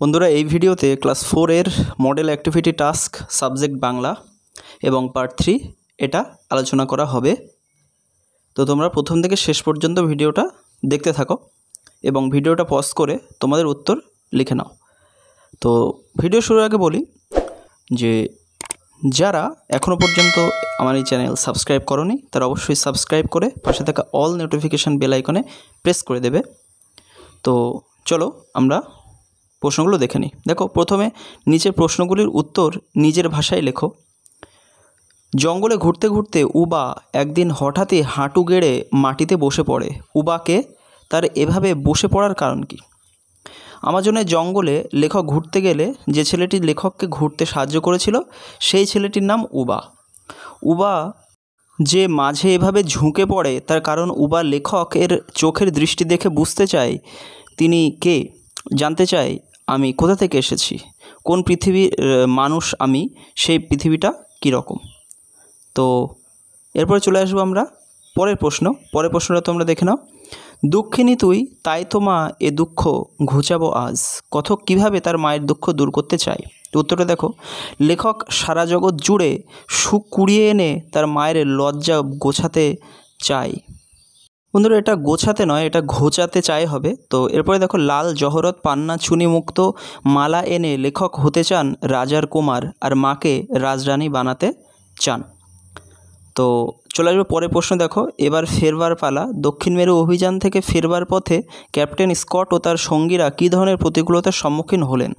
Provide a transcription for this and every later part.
বন্ধুরা এই ভিডিওতে ক্লাস ফোরের model activity task subject Bangla এবং পার্ট থ্রি এটা আলোচনা করা হবে তো তোমরা প্রথম থেকে শেষ পর্যন্ত ভিডিওটা দেখতে থাকো এবং ভিডিওটা পজ করে তোমাদের উত্তর লিখে নাও তো ভিডিও শুরুর আগে বলি যে যারা এখনও পর্যন্ত আমার এই চ্যানেল সাবস্ক্রাইব করনি তারা অবশ্যই সাবস্ক্রাইব করে পাশে থাকা অল নোটিফিকেশান বেল আইকনে প্রেস করে দেবে তো চলো আমরা প্রশ্নগুলো দেখে নিই দেখো প্রথমে নিচের প্রশ্নগুলির উত্তর নিজের ভাষায় লেখো জঙ্গলে ঘুরতে ঘুরতে উবা একদিন হঠাৎই হাঁটু গেড়ে মাটিতে বসে পড়ে উবাকে তার এভাবে বসে পড়ার কারণ কি আমাজনের জঙ্গলে লেখক ঘুরতে গেলে যে ছেলেটি লেখককে ঘুরতে সাহায্য করেছিল সেই ছেলেটির নাম উবা উবা যে মাঝে এভাবে ঝুঁকে পড়ে তার কারণ উবা লেখকের চোখের দৃষ্টি দেখে বুঝতে চায় তিনি কে জানতে চায় আমি কোথা থেকে এসেছি কোন পৃথিবীর মানুষ আমি সেই পৃথিবীটা কীরকম তো এরপরে চলে আসবো আমরা পরের প্রশ্ন পরের প্রশ্নটা তোমরা দেখে নাও দুঃখিনী তুই তাই তো মা এ দুঃখ ঘুচাবো আজ কথক কিভাবে তার মায়ের দুঃখ দূর করতে চায় উত্তরটা দেখো লেখক সারা জগৎ জুড়ে সুখ কুড়িয়ে এনে তার মায়ের লজ্জা গোছাতে চায় বন্ধুরা এটা গোছাতে নয় এটা ঘোচাতে চাই হবে তো এরপরে দেখো লাল জহরত পান্না চুনিমুক্ত মালা এনে লেখক হতে চান রাজার কুমার আর মাকে রাজরানী বানাতে চান তো চলে আসবে পরে প্রশ্ন দেখো এবার ফেরবার পালা দক্ষিণ মেরু অভিযান থেকে ফেরবার পথে ক্যাপ্টেন স্কট ও তার সঙ্গীরা কী ধরনের প্রতিকূলতার সম্মুখীন হলেন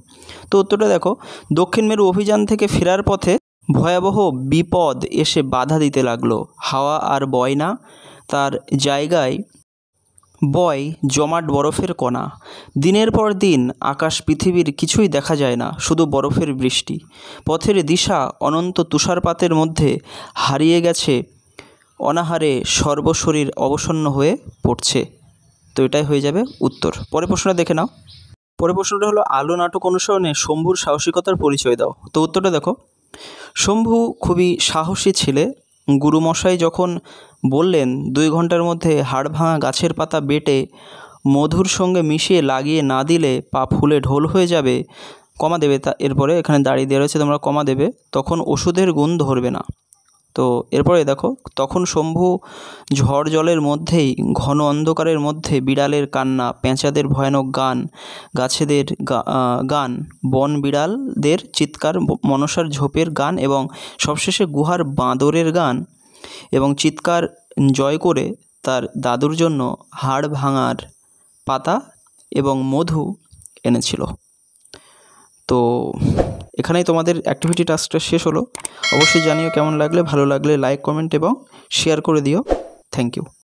তো উত্তরটা দেখো দক্ষিণ মেরু অভিযান থেকে ফেরার পথে ভয়াবহ বিপদ এসে বাধা দিতে লাগলো হাওয়া আর বয়না তার জায়গায় বয় জমাট বরফের কণা দিনের পর দিন আকাশ পৃথিবীর কিছুই দেখা যায় না শুধু বরফের বৃষ্টি পথের দিশা অনন্ত তুষারপাতের মধ্যে হারিয়ে গেছে অনাহারে সর্বশরীর অবসন্ন হয়ে পড়ছে তো এটাই হয়ে যাবে উত্তর পরে প্রশ্নটা দেখে নাও পরে প্রশ্নটা হলো আলো নাটক অনুসরণে শম্ভুর সাহসিকতার পরিচয় দাও তো উত্তরটা দেখো শম্ভু খুবই সাহসী ছেলে গুরুমশাই যখন বললেন দুই ঘন্টার মধ্যে হাড় ভাঙা গাছের পাতা বেটে মধুর সঙ্গে মিশিয়ে লাগিয়ে না দিলে পা ফুলে ঢোল হয়ে যাবে কমা দেবে তা এরপরে এখানে দাঁড়িয়ে দেওয়া রয়েছে তোমরা কমা দেবে তখন ওষুধের গুণ ধরবে না তো এরপরে দেখো তখন শম্ভু ঝড় জলের মধ্যেই ঘন অন্ধকারের মধ্যে বিড়ালের কান্না পেঁচাদের ভয়ানক গান গাছেদের গান বন বিড়ালদের চিৎকার মনসার ঝোপের গান এবং সবশেষে গুহার বাঁদরের গান এবং চিৎকার জয় করে তার দাদুর জন্য হাড় ভাঙার পাতা এবং মধু এনেছিল তো এখানেই তোমাদের অ্যাক্টিভিটি টাস্কটা শেষ হলো অবশ্যই জানিও কেমন লাগলে ভালো লাগলে লাইক কমেন্ট এবং শেয়ার করে দিও থ্যাংক ইউ